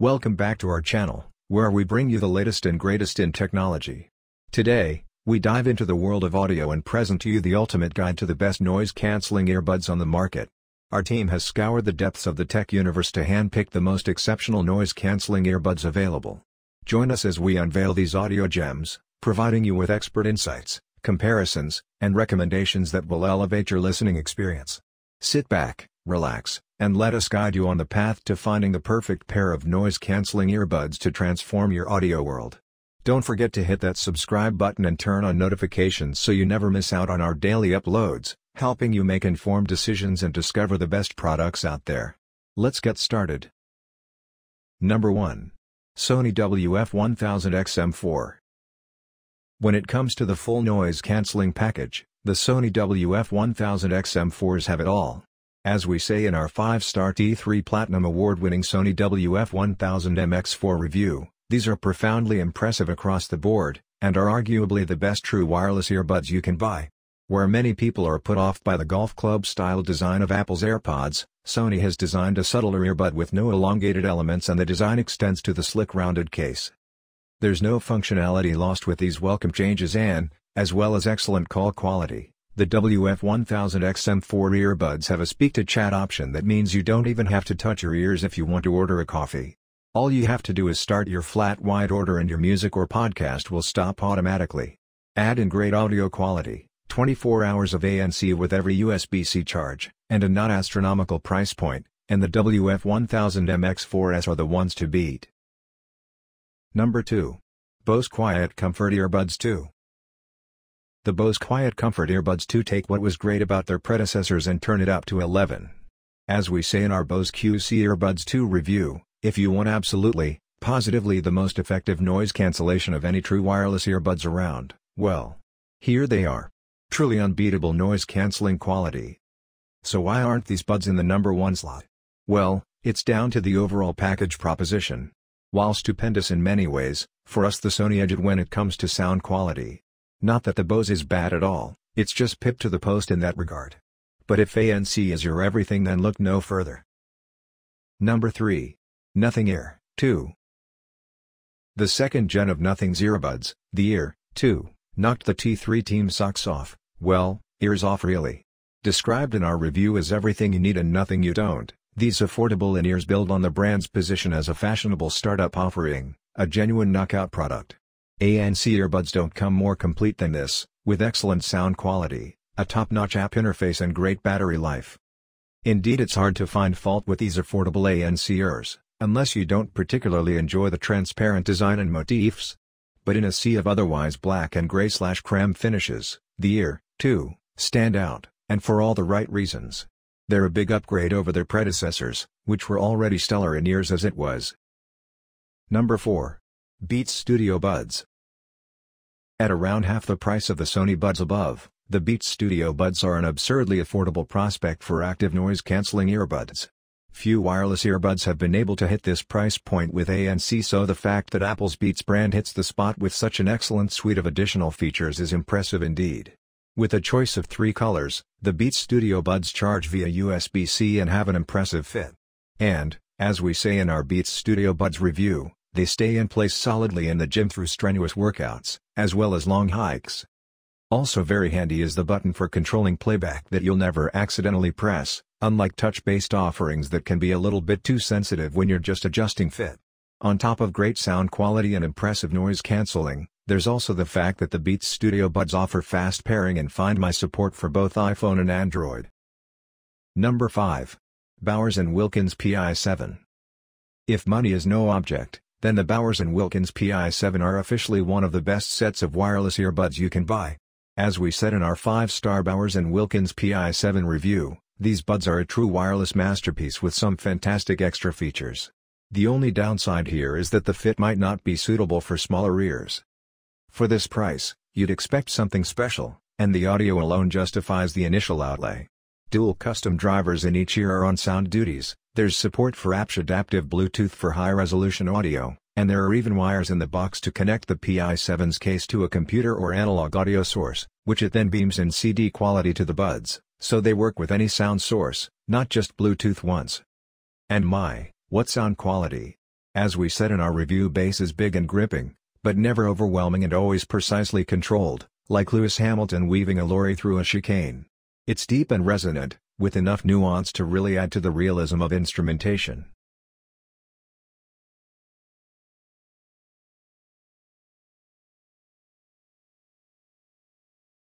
Welcome back to our channel, where we bring you the latest and greatest in technology. Today, we dive into the world of audio and present to you the ultimate guide to the best noise-canceling earbuds on the market. Our team has scoured the depths of the tech universe to handpick the most exceptional noise-canceling earbuds available. Join us as we unveil these audio gems, providing you with expert insights, comparisons, and recommendations that will elevate your listening experience. Sit back, relax, and let us guide you on the path to finding the perfect pair of noise-canceling earbuds to transform your audio world. Don't forget to hit that subscribe button and turn on notifications so you never miss out on our daily uploads, helping you make informed decisions and discover the best products out there. Let's get started. Number 1. Sony WF-1000XM4 When it comes to the full noise cancelling package, the Sony WF-1000XM4s have it all. As we say in our 5-star T3 Platinum award-winning Sony WF-1000MX4 review, these are profoundly impressive across the board, and are arguably the best true wireless earbuds you can buy. Where many people are put off by the golf club-style design of Apple's AirPods, Sony has designed a subtler earbud with no elongated elements and the design extends to the slick rounded case. There's no functionality lost with these welcome changes and, as well as excellent call quality. The WF1000XM4 earbuds have a speak-to-chat option that means you don't even have to touch your ears if you want to order a coffee. All you have to do is start your flat wide order and your music or podcast will stop automatically. Add in great audio quality, 24 hours of ANC with every USB-C charge, and a not astronomical price point, and the WF1000MX4S are the ones to beat. Number 2. Bose Quiet Comfort Earbuds 2. The Bose Quiet Comfort earbuds 2 take what was great about their predecessors and turn it up to 11. As we say in our Bose QC Earbuds 2 review, if you want absolutely, positively the most effective noise cancellation of any true wireless earbuds around, well, here they are. Truly unbeatable noise cancelling quality. So why aren't these buds in the number one slot? Well, it's down to the overall package proposition. While stupendous in many ways, for us the Sony edged when it comes to sound quality. Not that the Bose is bad at all, it's just pip to the post in that regard. But if ANC is your everything then look no further. Number 3. Nothing Ear, 2. The second gen of Nothing's earbuds, the Ear, 2, knocked the T3 team socks off, well, ears off really. Described in our review as everything you need and nothing you don't, these affordable in-ears build on the brand's position as a fashionable startup offering, a genuine knockout product. ANC earbuds don't come more complete than this, with excellent sound quality, a top-notch app interface and great battery life. Indeed it's hard to find fault with these affordable ANC ears, unless you don't particularly enjoy the transparent design and motifs. But in a sea of otherwise black and grey slash creme finishes, the ear, too, stand out, and for all the right reasons. They're a big upgrade over their predecessors, which were already stellar in ears as it was. Number 4 beats Studio Buds. At around half the price of the Sony Buds above, the Beats Studio Buds are an absurdly affordable prospect for active noise-canceling earbuds. Few wireless earbuds have been able to hit this price point with ANC so the fact that Apple's Beats brand hits the spot with such an excellent suite of additional features is impressive indeed. With a choice of three colors, the Beats Studio Buds charge via USB-C and have an impressive fit. And, as we say in our Beats Studio Buds review, they stay in place solidly in the gym through strenuous workouts, as well as long hikes. Also very handy is the button for controlling playback that you'll never accidentally press, unlike touch-based offerings that can be a little bit too sensitive when you're just adjusting fit. On top of great sound quality and impressive noise cancelling, there's also the fact that the Beats Studio Buds offer fast pairing and Find My support for both iPhone and Android. Number 5. Bowers & Wilkins PI7. If money is no object, then the Bowers & Wilkins PI7 are officially one of the best sets of wireless earbuds you can buy. As we said in our 5-star Bowers & Wilkins PI7 review, these buds are a true wireless masterpiece with some fantastic extra features. The only downside here is that the fit might not be suitable for smaller ears. For this price, you'd expect something special, and the audio alone justifies the initial outlay. Dual custom drivers in each ear are on sound duties, there's support for APSH Adaptive Bluetooth for high-resolution audio, and there are even wires in the box to connect the PI7's case to a computer or analog audio source, which it then beams in CD quality to the buds, so they work with any sound source, not just Bluetooth ones. And my, what sound quality! As we said in our review bass is big and gripping, but never overwhelming and always precisely controlled, like Lewis Hamilton weaving a lorry through a chicane. It's deep and resonant, with enough nuance to really add to the realism of instrumentation.